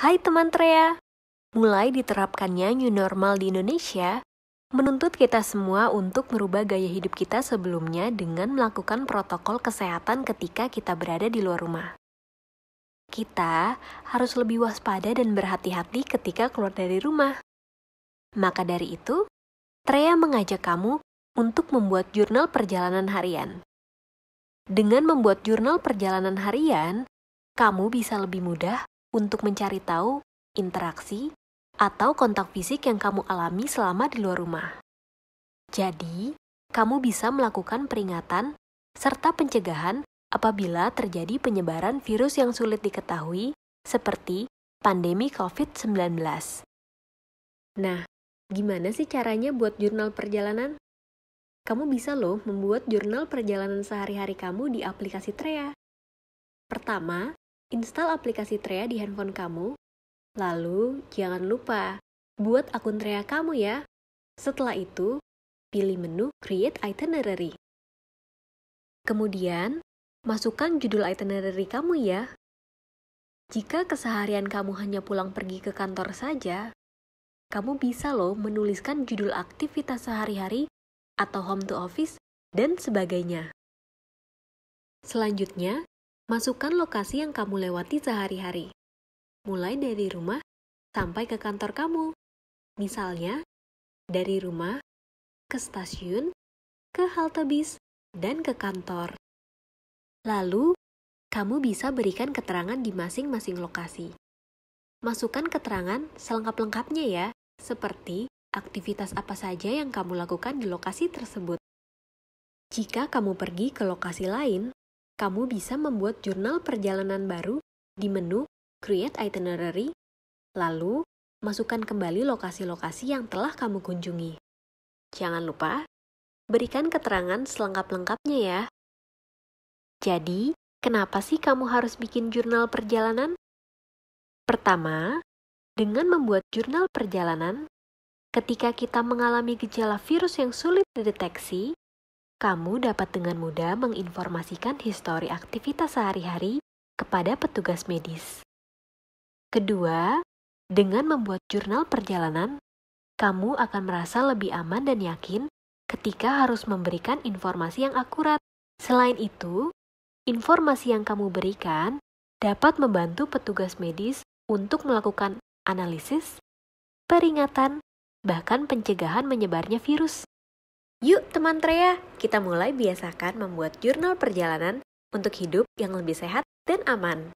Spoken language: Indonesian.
Hai teman Trea, mulai diterapkannya new normal di Indonesia menuntut kita semua untuk merubah gaya hidup kita sebelumnya dengan melakukan protokol kesehatan ketika kita berada di luar rumah. Kita harus lebih waspada dan berhati-hati ketika keluar dari rumah. Maka dari itu, Trea mengajak kamu untuk membuat jurnal perjalanan harian. Dengan membuat jurnal perjalanan harian, kamu bisa lebih mudah untuk mencari tahu interaksi atau kontak fisik yang kamu alami selama di luar rumah. Jadi, kamu bisa melakukan peringatan serta pencegahan apabila terjadi penyebaran virus yang sulit diketahui seperti pandemi COVID-19. Nah, gimana sih caranya buat jurnal perjalanan? Kamu bisa loh membuat jurnal perjalanan sehari-hari kamu di aplikasi Trea. Pertama, Install aplikasi Trea di handphone kamu, lalu jangan lupa buat akun Trea kamu ya. Setelah itu, pilih menu Create Itinerary. Kemudian, masukkan judul itinerary kamu ya. Jika keseharian kamu hanya pulang pergi ke kantor saja, kamu bisa loh menuliskan judul aktivitas sehari-hari atau home to office dan sebagainya. Selanjutnya, Masukkan lokasi yang kamu lewati sehari-hari, mulai dari rumah sampai ke kantor kamu. Misalnya, dari rumah ke stasiun, ke halte bis, dan ke kantor. Lalu, kamu bisa berikan keterangan di masing-masing lokasi. Masukkan keterangan selengkap-lengkapnya ya, seperti aktivitas apa saja yang kamu lakukan di lokasi tersebut. Jika kamu pergi ke lokasi lain, kamu bisa membuat jurnal perjalanan baru di menu Create Itinerary, lalu masukkan kembali lokasi-lokasi yang telah kamu kunjungi. Jangan lupa, berikan keterangan selengkap-lengkapnya ya. Jadi, kenapa sih kamu harus bikin jurnal perjalanan? Pertama, dengan membuat jurnal perjalanan, ketika kita mengalami gejala virus yang sulit dideteksi, kamu dapat dengan mudah menginformasikan histori aktivitas sehari-hari kepada petugas medis. Kedua, dengan membuat jurnal perjalanan, kamu akan merasa lebih aman dan yakin ketika harus memberikan informasi yang akurat. Selain itu, informasi yang kamu berikan dapat membantu petugas medis untuk melakukan analisis, peringatan, bahkan pencegahan menyebarnya virus. Yuk teman Treya, kita mulai biasakan membuat jurnal perjalanan untuk hidup yang lebih sehat dan aman.